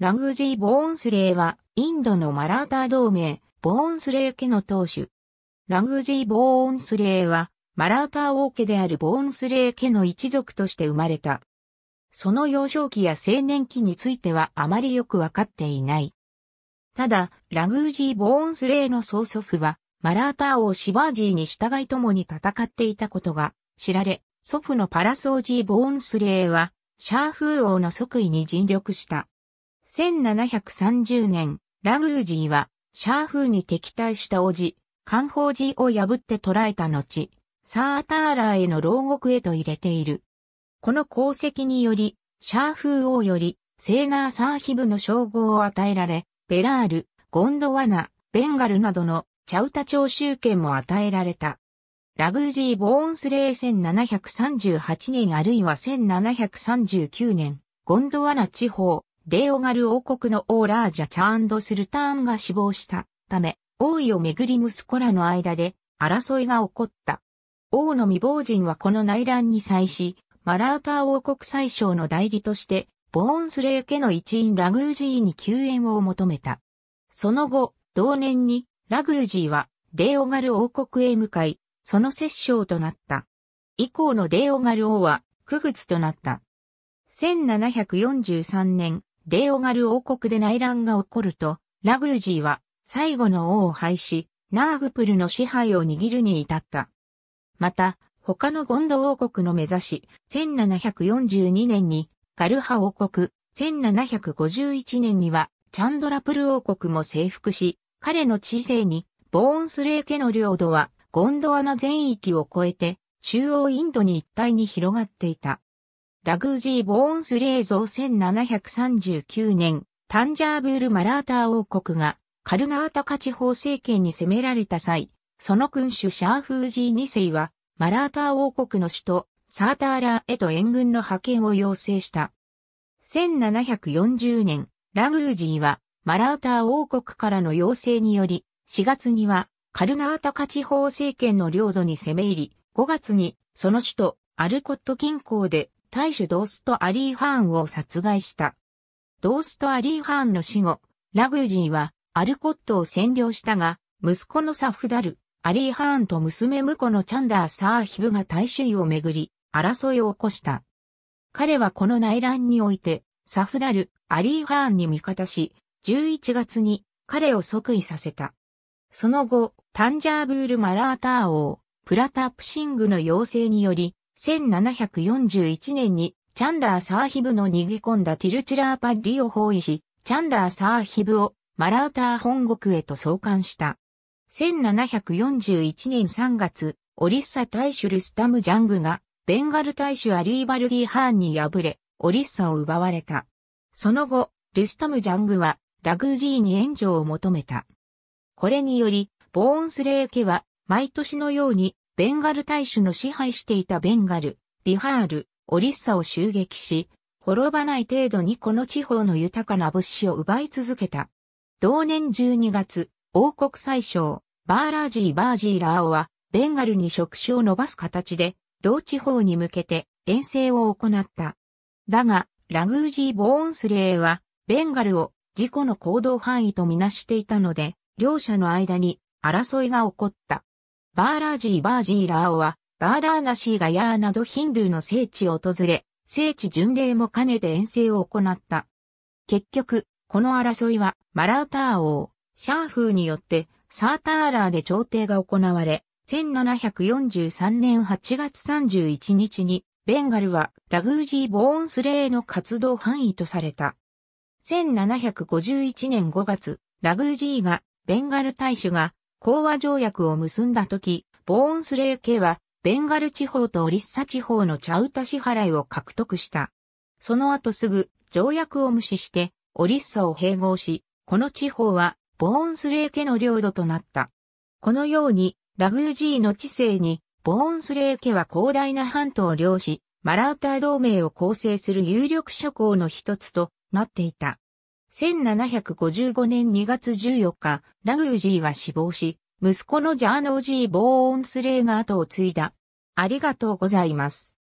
ラグジー・ボーンスレーは、インドのマラーター同盟、ボーンスレー家の当主。ラグジー・ボーンスレーは、マラーター王家であるボーンスレー家の一族として生まれた。その幼少期や青年期についてはあまりよくわかっていない。ただ、ラグージー・ボーンスレーの曽祖父は、マラーター王シバージーに従い共に戦っていたことが知られ、祖父のパラソージー・ボーンスレーは、シャーフー王の即位に尽力した。1730年、ラグージーは、シャーフーに敵対した王子、カンホージーを破って捕らえた後、サーターラーへの牢獄へと入れている。この功績により、シャーフー王より、セーナーサーヒブの称号を与えられ、ベラール、ゴンドワナ、ベンガルなどのチャウタ徴収権も与えられた。ラグージー・ボーンスレー1738年あるいは1739年、ゴンドワナ地方、デーオガル王国の王ラージャチャーンド・スルターンが死亡したため、王位をめぐり息子らの間で争いが起こった。王の未亡人はこの内乱に際し、マラーター王国最小の代理として、ボーンスレー家の一員ラグージーに救援を求めた。その後、同年に、ラグージーは、デーオガル王国へ向かい、その摂政となった。以降のデーオガル王は、ク月となった。1743年、デーオガル王国で内乱が起こると、ラグージーは最後の王を廃し、ナーグプルの支配を握るに至った。また、他のゴンド王国の目指し、1742年にガルハ王国、1751年にはチャンドラプル王国も征服し、彼の知性にボーンスレー家の領土はゴンドワナ全域を超えて中央インドに一体に広がっていた。ラグージー・ボーンスレー像1739年、タンジャーブール・マラーター王国がカルナータカ地方政権に攻められた際、その君主シャーフージー2世は、マラーター王国の首都、サーターラーへと援軍の派遣を要請した。1740年、ラグージーは、マラーター王国からの要請により、4月には、カルナータカ地方政権の領土に攻め入り、5月に、その首都、アルコット近郊で、大主ドースト・アリー・ハーンを殺害した。ドースト・アリー・ハーンの死後、ラグージーはアルコットを占領したが、息子のサフダル、アリー・ハーンと娘婿のチャンダー・サーヒブが大衆をめぐり、争いを起こした。彼はこの内乱において、サフダル、アリー・ハーンに味方し、11月に彼を即位させた。その後、タンジャーブール・マラーター王、プラタップシングの要請により、1741年にチャンダーサーヒブの逃げ込んだティルチラーパッリを包囲し、チャンダーサーヒブをマラウター本国へと送還した。1741年3月、オリッサ大衆ルスタム・ジャングが、ベンガル大衆アリーバルディ・ハーンに敗れ、オリッサを奪われた。その後、ルスタム・ジャングは、ラグージーに援助を求めた。これにより、ボーンスレー家は、毎年のように、ベンガル大使の支配していたベンガル、ビハール、オリッサを襲撃し、滅ばない程度にこの地方の豊かな物資を奪い続けた。同年12月、王国最小、バーラージー・バージー・ラーオは、ベンガルに触手を伸ばす形で、同地方に向けて遠征を行った。だが、ラグージー・ボーンスレーは、ベンガルを自己の行動範囲とみなしていたので、両者の間に争いが起こった。バーラージー・バージー・ラーオは、バーラーナシーガヤーなどヒンドゥーの聖地を訪れ、聖地巡礼も兼ねて遠征を行った。結局、この争いは、マラーター王、シャーフーによって、サーターラーで朝廷が行われ、1743年8月31日に、ベンガルはラグージー・ボーンスレーの活動範囲とされた。1751年5月、ラグージーが、ベンガル大使が講和条約を結んだ時、ボーンスレー家は、ベンガル地方とオリッサ地方のチャウタ支払いを獲得した。その後すぐ、条約を無視して、オリッサを併合し、この地方は、ボーンスレー家の領土となった。このように、ラグージーの知性に、ボーンスレー家は広大な半島を領し、マラウター同盟を構成する有力諸侯の一つとなっていた。1755年2月14日、ラグージーは死亡し、息子のジャーノージー・ボーオンスレイが後を継いだ。ありがとうございます。